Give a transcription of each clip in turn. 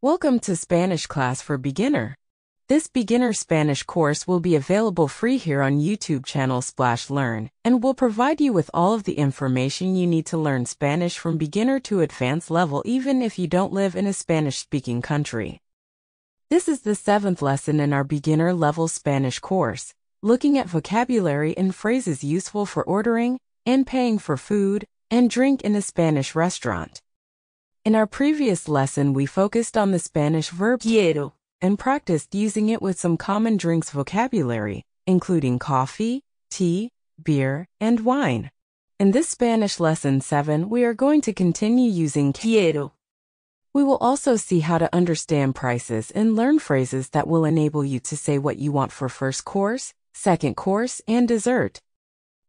Welcome to Spanish class for beginner. This beginner Spanish course will be available free here on YouTube channel Splash Learn and will provide you with all of the information you need to learn Spanish from beginner to advanced level even if you don't live in a Spanish-speaking country. This is the seventh lesson in our beginner level Spanish course, looking at vocabulary and phrases useful for ordering and paying for food and drink in a Spanish restaurant. In our previous lesson, we focused on the Spanish verb quiero and practiced using it with some common drinks vocabulary, including coffee, tea, beer, and wine. In this Spanish lesson 7, we are going to continue using quiero. We will also see how to understand prices and learn phrases that will enable you to say what you want for first course, second course, and dessert.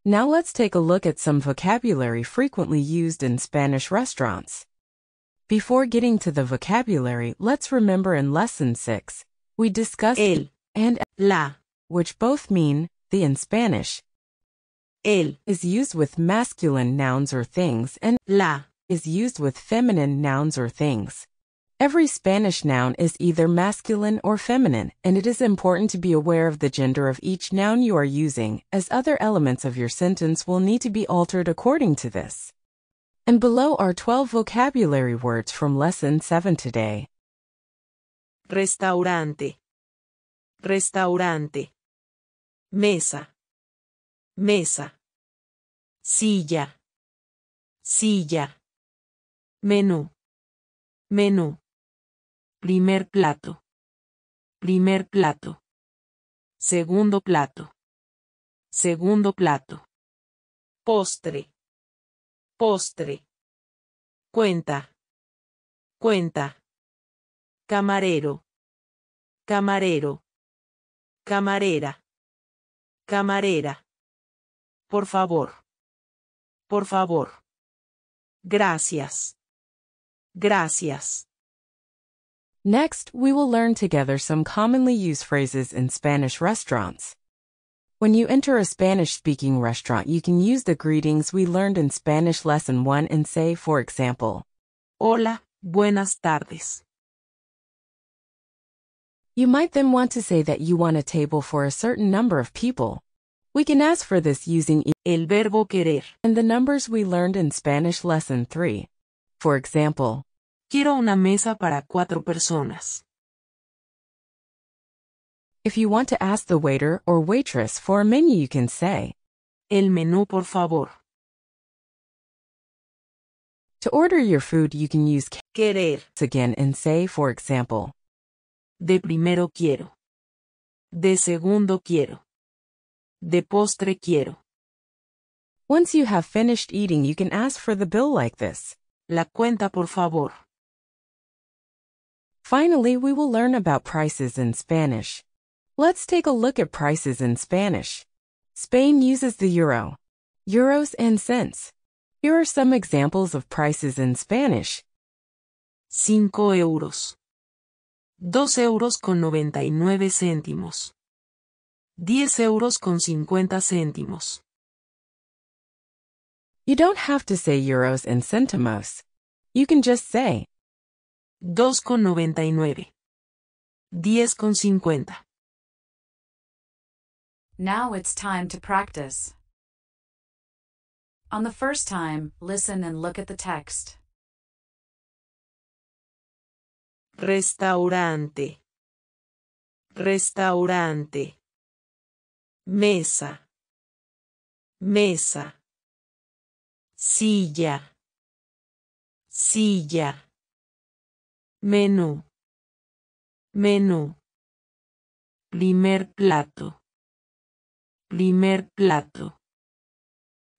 Now let's take a look at some vocabulary frequently used in Spanish restaurants. Before getting to the vocabulary, let's remember in lesson 6, we discussed el and la, which both mean the in Spanish. El is used with masculine nouns or things and la is used with feminine nouns or things. Every Spanish noun is either masculine or feminine, and it is important to be aware of the gender of each noun you are using, as other elements of your sentence will need to be altered according to this. And below are 12 vocabulary words from lesson 7 today. Restaurante. Restaurante. Mesa. Mesa. Silla. Silla. Menú. Menú. Primer plato. Primer plato. Segundo plato. Segundo plato. Postre. Postre. Cuenta. Cuenta. Camarero. Camarero. Camarera. Camarera. Por favor. Por favor. Gracias. Gracias. Next, we will learn together some commonly used phrases in Spanish restaurants. When you enter a Spanish-speaking restaurant, you can use the greetings we learned in Spanish Lesson 1 and say, for example, Hola, buenas tardes. You might then want to say that you want a table for a certain number of people. We can ask for this using el verbo querer and the numbers we learned in Spanish Lesson 3. For example, Quiero una mesa para cuatro personas. If you want to ask the waiter or waitress for a menu, you can say, El menú, por favor. To order your food, you can use querer again and say, for example, De primero quiero. De segundo quiero. De postre quiero. Once you have finished eating, you can ask for the bill like this. La cuenta, por favor. Finally, we will learn about prices in Spanish. Let's take a look at prices in Spanish. Spain uses the euro, euros and cents. Here are some examples of prices in Spanish. 5 euros. 2 euros con 99 céntimos. 10 euros con 50 céntimos. You don't have to say euros and centimos. You can just say 2 con 99. 10 con 50. Now it's time to practice. On the first time, listen and look at the text. Restaurante. Restaurante. Mesa. Mesa. Silla. Silla. Menú. Menú. Primer plato. Primer plato.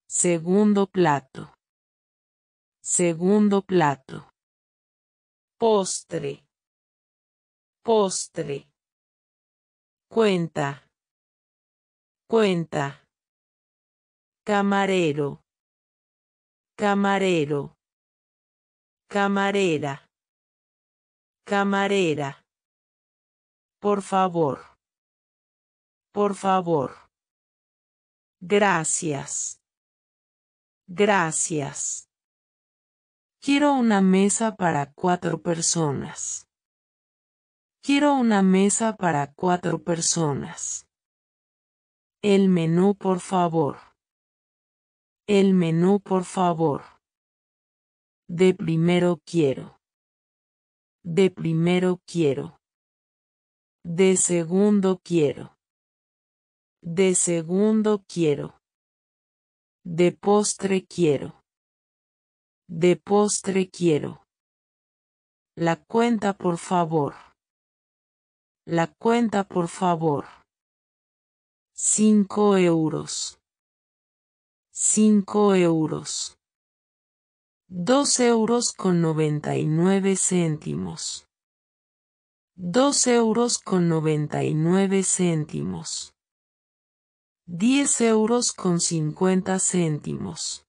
Segundo plato. Segundo plato. Postre. Postre. Cuenta. Cuenta. Camarero. Camarero. Camarera. Camarera. Por favor. Por favor. Gracias. Gracias. Quiero una mesa para cuatro personas. Quiero una mesa para cuatro personas. El menú, por favor. El menú, por favor. De primero quiero. De primero quiero. De segundo quiero. De segundo quiero. De postre quiero. De postre quiero. La cuenta por favor. La cuenta por favor. Cinco euros. Cinco euros. Dos euros con noventa y nueve céntimos. Dos euros con noventa y nueve céntimos. 10 euros con 50 céntimos.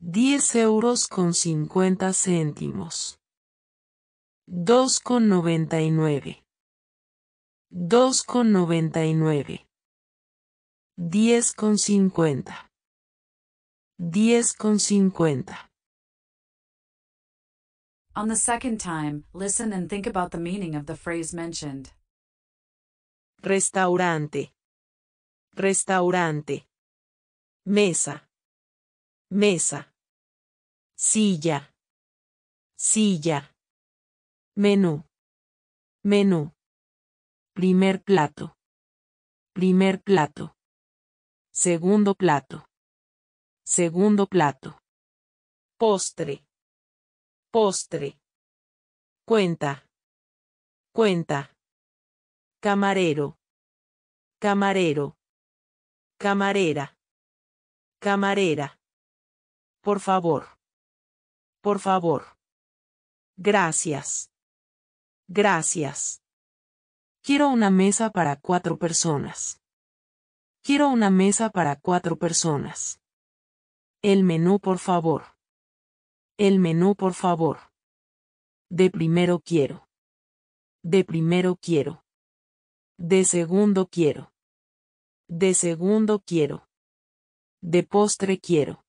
10 euros con 50 céntimos. 2,99. 2,99. 10,50. 10,50. On the second time, listen and think about the meaning of the phrase mentioned. Restaurante. Restaurante. Mesa. Mesa. Silla. Silla. Menú. Menú. Primer plato. Primer plato. Segundo plato. Segundo plato. Postre. Postre. Cuenta. Cuenta. Camarero. Camarero. Camarera. Camarera. Por favor. Por favor. Gracias. Gracias. Quiero una mesa para cuatro personas. Quiero una mesa para cuatro personas. El menú, por favor. El menú, por favor. De primero quiero. De primero quiero. De segundo quiero. De segundo quiero. De postre quiero.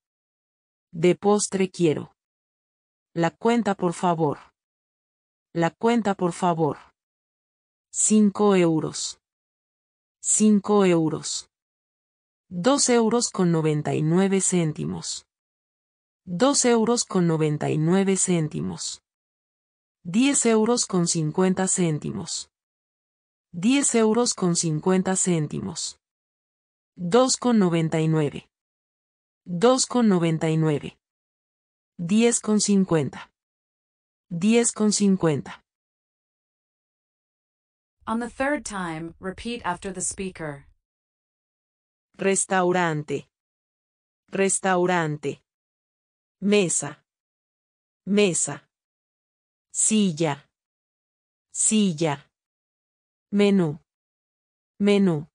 De postre quiero. La cuenta por favor. La cuenta por favor. Cinco euros. Cinco euros. Dos euros con noventa y nueve céntimos. Dos euros con noventa y nueve céntimos. Diez euros con cincuenta céntimos. Diez euros con cincuenta céntimos. Dos Dos con con noventa y nueve. Diez cincuenta. Diez con cincuenta. On the third time, repeat after the speaker. Restaurante. Restaurante. Mesa. Mesa. Silla. Silla. Menú. Menú.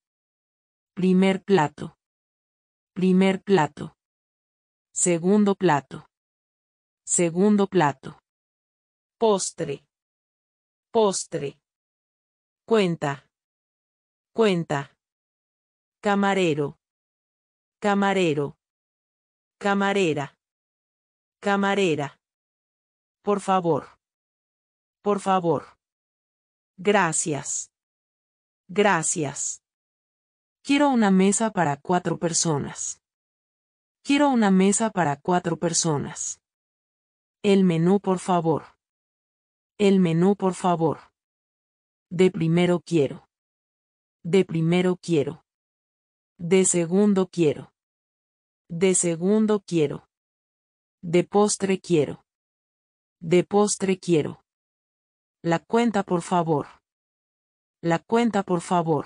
Primer plato. Primer plato. Segundo plato. Segundo plato. Postre. Postre. Cuenta. Cuenta. Camarero. Camarero. Camarera. Camarera. Por favor. Por favor. Gracias. Gracias. Quiero una mesa para cuatro personas. Quiero una mesa para cuatro personas. El menú por favor. El menú por favor. De primero quiero. De primero quiero. De segundo quiero. De segundo quiero. De postre quiero. De postre quiero. La cuenta por favor. La cuenta por favor.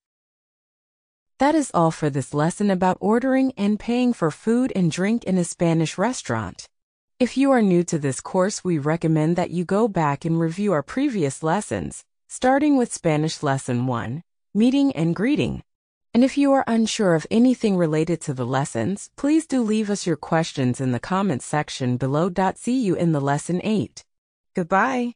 That is all for this lesson about ordering and paying for food and drink in a Spanish restaurant. If you are new to this course, we recommend that you go back and review our previous lessons, starting with Spanish Lesson 1, Meeting and Greeting. And if you are unsure of anything related to the lessons, please do leave us your questions in the comments section below. See you in the lesson 8. Goodbye.